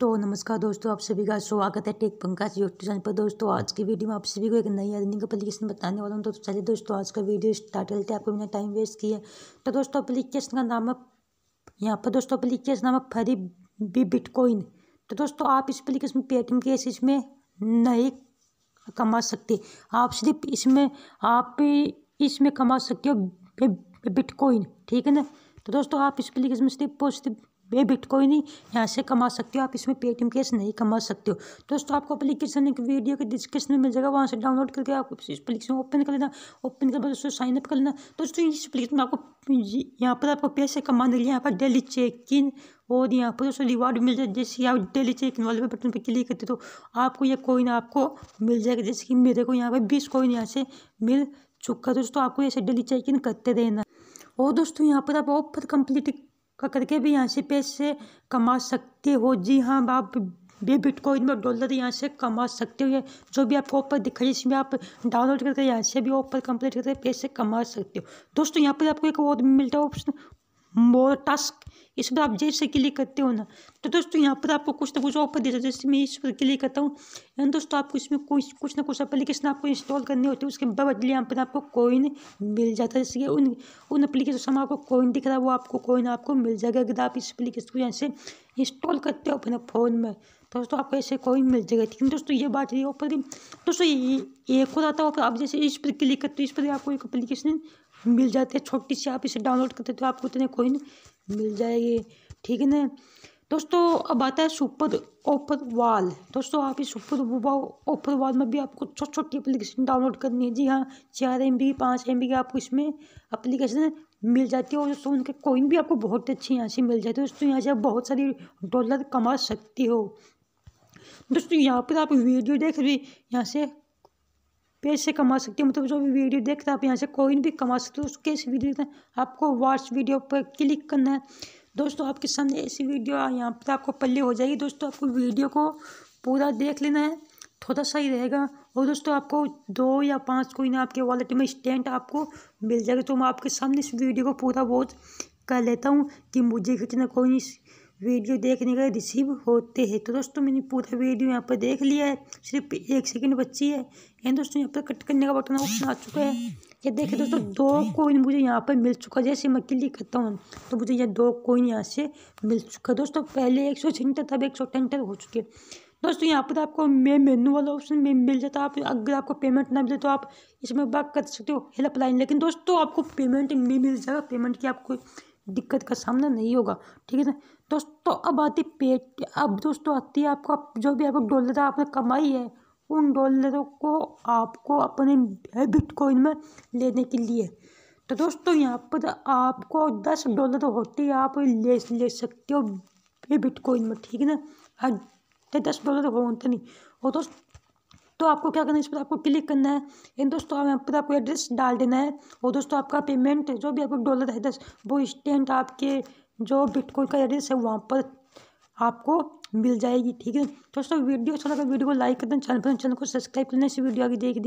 तो नमस्कार दोस्तों आप सभी का स्वागत है टेक पंकज यूट्यूब चैनल पर दोस्तों आज की वीडियो में आप सभी को एक नई अर्निंग अपलीकेशन बताने वाला हूँ तो चलिए दोस्तों आज का वीडियो स्टार्ट करते हैं आपको बिना टाइम वेस्ट किया तो दोस्तों अपलीकेशन का नाम है यहाँ पर दोस्तों अपलीकेशन नाम है फरी बी बिटकॉइन तो दोस्तों आप इस अपलीकेशन पेटीएम के इसमें नहीं कमा सकते आप सिर्फ इसमें आप इसमें कमा सकते हो बिटकॉइन ठीक है ना तो दोस्तों आप इस अपलीकेशन में सिर्फ पॉजिटिव सिर्फ वे बिटकॉइन ही यहाँ से कमा सकते हो आप इसमें पेटीएम कैश नहीं कमा सकते हो दोस्तों आपको अपलीकेशन एक वीडियो के डिस्क्रिप्शन में मिल जाएगा वहाँ से डाउनलोड करके आपको इस अपलीकेशन ओपन कर लेना ओपन कर दोस्तों साइन अप कर लेना दोस्तों इस अपलीकेशन में आपको यहाँ पर आपको पैसे कमाने के लिए यहाँ पर डेली चेक इन और यहाँ पर दोस्तों रिवार्ड मिल जाए जैसे आप डेली चेक वाले बटन पर क्लिक करते तो आपको यह कोइन आपको मिल जाएगा जैसे कि मेरे को यहाँ पर बीस कोइन यहाँ से मिल चुका दोस्तों आपको ऐसे डेली चेक इन करते रहना और दोस्तों यहाँ पर आप ऑफर कंप्लीट करके भी यहाँ से पैसे कमा सकते हो जी हाँ आप भी बिटकॉइन और डॉलर यहाँ से कमा सकते हो जो भी आपको ऑफर दिख रही है इसमें आप डाउनलोड करके यहाँ से भी ऑफर कंप्लीट करके पैसे कमा सकते हो दोस्तों यहाँ पर आपको एक और मिलता है ऑप्शन मोर टास्क इस पर आप जैसे क्लिक करते हो ना तो दोस्तों यहाँ पर आपको कुछ ना कुछ ऑफर देता है जैसे मैं इस पर क्लिक करता हूँ यानी दोस्तों आपको इसमें कुछ कुछ ना कुछ एप्लीकेशन आपको इंस्टॉल करनी होती है उसके बदले यहाँ पर आपको कोइन मिल जाता है जैसे कि उन उन एप्लीकेशन से आपको कोइन दिख रहा है वो आपको कोइन आपको मिल जाएगा अगर आप इस एप्लीकेशन को यहाँ से इंस्टॉल करते हो अपने फ़ोन में तो दोस्तों आपको ऐसे कोई मिल जाएगा ठीक है दोस्तों ये बात रही ऑफर की दोस्तों एक और आता है आप जैसे इस पर क्लिक करते हो इस पर आपको एक एप्लीकेशन मिल जाते हैं छोटी सी आप इसे डाउनलोड करते तो आपको इतने कोइन मिल जाएगी ठीक है ना दोस्तों अब आता है सुपर ओपर वाल दोस्तों आप इस सुपर ओपर वाल में भी आपको छोटी छोटी एप्लीकेशन डाउनलोड करनी है जी हाँ चार एम बी पाँच एम बी आपको इसमें एप्लीकेशन मिल जाती है और दोस्तों उनके कोइन भी आपको बहुत अच्छी यहाँ से मिल जाती है दोस्तों यहाँ से आप बहुत सारी डॉलर कमा सकती हो दोस्तों यहाँ पर आप वीडियो देख रहे यहाँ से पेज से कमा सकते हैं मतलब जो भी वीडियो देखता है आप यहाँ से कोइन भी कमा सकते हो उसके से वीडियो हैं आपको वाट्स वीडियो पर क्लिक करना है दोस्तों आपके सामने ऐसी वीडियो यहाँ पर आपको पल्ले हो जाएगी दोस्तों आपको वीडियो को पूरा देख लेना है थोड़ा सा ही रहेगा और दोस्तों आपको दो या पाँच कोई ना आपके वॉलेट में स्टैंड आपको मिल जाएगा तो मैं आपके सामने इस वीडियो को पूरा बहुत कर लेता हूँ कि मुझे कितना कोई वीडियो देखने का रिसीव होते हैं तो दोस्तों मैंने पूरा वीडियो यहाँ पर देख लिया है सिर्फ एक सेकंड बची है एंड दोस्तों यहाँ पर कट करने का बटन ऑप्शन आ चुका है ये देखिए दोस्तों दो कोइन मुझे यहाँ पर मिल चुका जैसे मैं क्लिक करता हूँ तो मुझे यह दो कोइन यहाँ से मिल चुका दोस्तों पहले एक सौ छिहत्तर तब एक सौ टेंटर हो चुके दोस्तों यहाँ पर आपको मेन मेनू वाला ऑप्शन में मिल जाता है आप अगर आपको पेमेंट ना मिले तो आप इसमें बात कर सकते हो हेल्पलाइन लेकिन दोस्तों आपको पेमेंट नहीं मिल जाएगा पेमेंट की आपको दिक्कत का सामना नहीं होगा ठीक है ना दोस्तों अब आती पेट अब दोस्तों आती है आपको जो भी आपको डॉलर आपने कमाई है उन डॉलरों को आपको अपने बिटकॉइन में लेने के लिए तो दोस्तों यहाँ पर आपको दस डॉलर होते ही आप ले ले सकते हो बिटकॉइन में ठीक है ना हाँ, तो दस डॉलर होते नहीं और दोस्तों तो आपको क्या करना है इस पर आपको क्लिक करना है इन दोस्तों यहाँ पर आपको एड्रेस डाल देना है और दोस्तों आपका पेमेंट जो भी आपको डॉलर है दस वो इंस्टेंट आपके जो बिटकॉइन का एड्रेस है वहाँ पर आपको मिल जाएगी ठीक है दोस्तों वीडियो अच्छा लगा वीडियो को लाइक कर देना चैनल पर चैनल को सब्सक्राइब करना इस वीडियो आगे देख